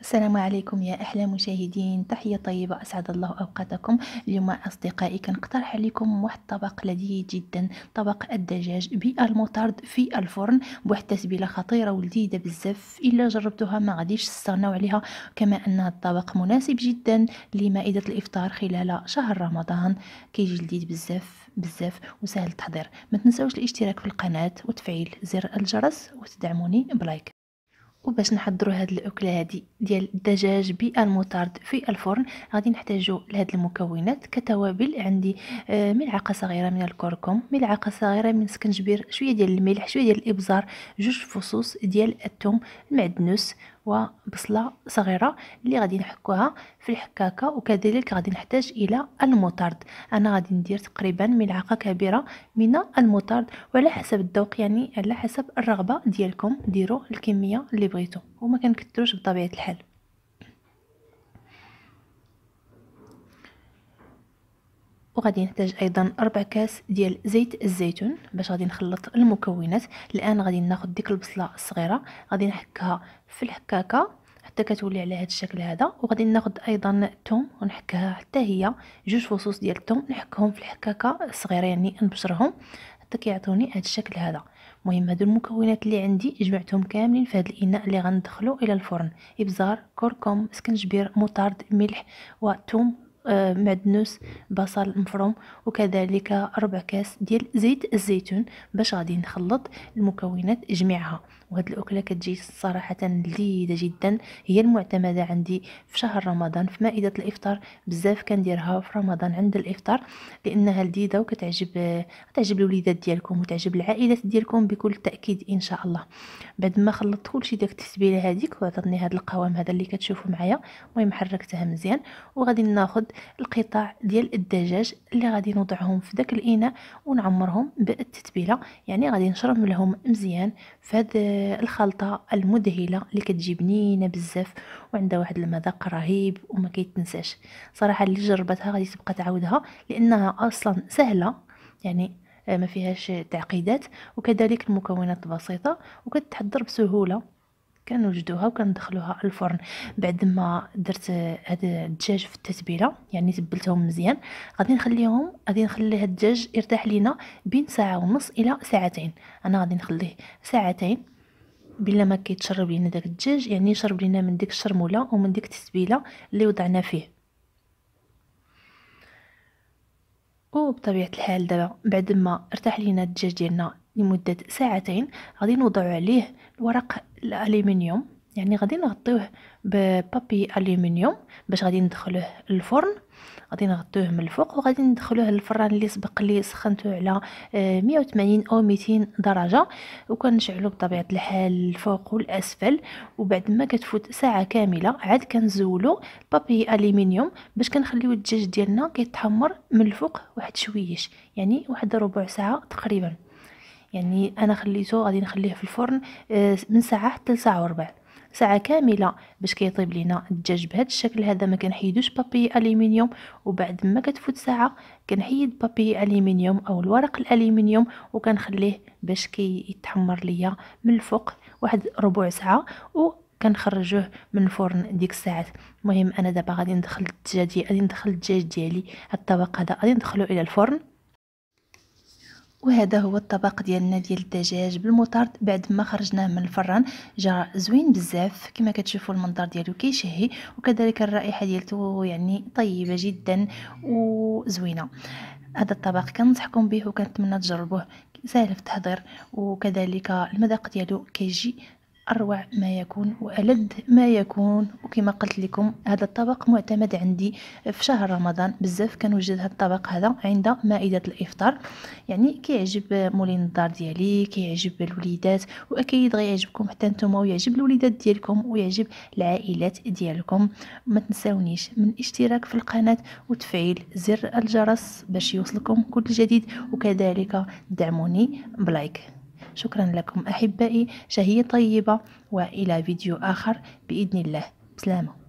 السلام عليكم يا احلى مشاهدين تحيه طيبه اسعد الله اوقاتكم اليوم اصدقائي كنقترح عليكم واحد الطبق لذيذ جدا طبق الدجاج بالمطرد في الفرن بواحد التسبيله خطيره ولذيذه بزاف الا جربتوها ما غاديش تستغناو عليها كما ان الطبق مناسب جدا لمائده الافطار خلال شهر رمضان كيجي لذيذ بزاف بزاف وسهل التحضير ما تنساوش الاشتراك في القناه وتفعيل زر الجرس وتدعموني بلايك وباش نحضروا هاد الاكله هادي ديال الدجاج بالموطارد في الفرن غادي نحتاجو لهاد المكونات كتوابل عندي آه، ملعقه صغيره من الكركم ملعقه صغيره من سكنجبير شويه ديال الملح شويه ديال الابزار جوج فصوص ديال الثوم المعدنوس وبصله صغيره اللي غادي نحكوها في الحكاكه وكذلك غادي نحتاج الى الموطارد انا غادي ندير تقريبا ملعقه كبيره من الموطارد وعلى حسب الذوق يعني على حسب الرغبه ديالكم ديروا الكميه اللي اللي بغيتو وما كنكتروش بطبيعه الحال وغادي نحتاج ايضا ربع كاس ديال زيت الزيتون باش غادي نخلط المكونات الان غادي ناخذ ديك البصله الصغيره غادي نحكها في الحكاكه حتى كتولي على هذا الشكل هذا وغادي ناخذ ايضا الثوم ونحكها حتى هي جوج فصوص ديال الثوم نحكهم في الحكاكه الصغيره يعني نبشرهم حتى كيعطوني هذا الشكل هذا مهم هادو المكونات اللي عندي جمعتهم كاملين في هذا الاناء اللي غندخلو الى الفرن ابزار كركم سكنجبير مطارد ملح وثوم معدنوس بصل مفروم وكذلك ربع كاس ديال زيت الزيتون باش غادي نخلط المكونات جميعها وهاد الاكله كتجي صراحه لذيذه جدا هي المعتمده عندي في شهر رمضان في مائده الافطار بزاف كنديرها في رمضان عند الافطار لانها لذيذه وكتعجب تعجب الوليدات ديالكم وتعجب العائلات ديالكم بكل تاكيد ان شاء الله بعد ما خلطت كلشي داك التسبيله هذيك وعطاتني هذا القوام هذا اللي كتشوفوا معايا المهم حركتها مزيان وغادي ناخذ القطع ديال الدجاج اللي غادي نوضعهم في داك الاناء ونعمرهم بالتتبيله يعني غادي نشرم لهم مزيان في هاد الخلطه المذهله اللي كتجي بنينه بزاف وعندها واحد المذاق رهيب وما كيتنساش صراحه اللي جربتها غادي تبقى تعاودها لانها اصلا سهله يعني آه، ما فيهاش تعقيدات وكذلك المكونات بسيطه وكتحضر بسهوله كنوجدوها وكندخلوها على الفرن بعد ما درت هذا الدجاج في التتبيله يعني تبلتهم مزيان غادي نخليهم غادي نخلي هذا الدجاج يرتاح لينا بين ساعه ونص الى ساعتين انا غادي نخليه ساعتين بلا ما كيتشرب لينا داك الدجاج يعني يشرب لينا من ديك الشرموله ومن ديك التتبيله اللي وضعنا فيه وبطبيعه الحال دابا بعد ما ارتاح لينا الدجاج ديالنا لمدة ساعتين غادي نوضع عليه الورق الألمنيوم يعني غادي نغطيوه ببابي ألمنيوم باش غادي ندخلوه الفرن غادي نغطيوه من الفوق وغادي ندخلوه الفران اللي سبق لي سخنته على 180 آه، او 200 درجه وكنشعلو بطبيعه الحال الفوق والاسفل وبعد ما كتفوت ساعه كامله عاد كنزولو البابي الومنيوم باش كنخليو الدجاج ديالنا كيتحمر من الفوق واحد شويش يعني واحد ربع ساعه تقريبا يعني انا خليته غادي نخليه في الفرن آه، من ساعه حتى لساعه وربع ساعه كامله باش كيطيب لينا الدجاج بهذا الشكل هذا ما كنحيدوش بابي الومنيوم وبعد ما كتفوت ساعه كنحيد بابي الومنيوم او الورق الالومنيوم وكنخليه باش كيتحمر ليا من الفوق واحد ربع ساعه و كنخرجوه من الفرن ديك الساعات المهم انا دابا غادي ندخل الدجاج غادي ندخل الدجاج ديالي هاد الطبق هذا غادي ندخلو الى الفرن وهذا هو الطبق ديالنا ديال الدجاج بالمطرد بعد ما خرجناه من الفران جا زوين بزاف كما كتشوفوا المنظر ديالو كيشهي وكذلك الرائحه ديالته يعني طيبه جدا وزوينه هذا الطبق كنصحكم به وكنتمنى تجربوه سهل في التحضير وكذلك المذاق ديالو كيجي اروع ما يكون والذ ما يكون وكما قلت لكم هذا الطبق معتمد عندي في شهر رمضان بزاف كنوجد هذا الطبق هذا عند مائده الافطار يعني كيعجب مولين الدار ديالي كيعجب الوليدات واكيد غيعجبكم حتى نتوما ويعجب الوليدات ديالكم ويعجب العائلات ديالكم ما تنساونيش من الاشتراك في القناه وتفعيل زر الجرس باش يوصلكم كل جديد وكذلك دعموني بلايك شكرا لكم أحبائي شهية طيبة وإلى فيديو آخر بإذن الله بسلامة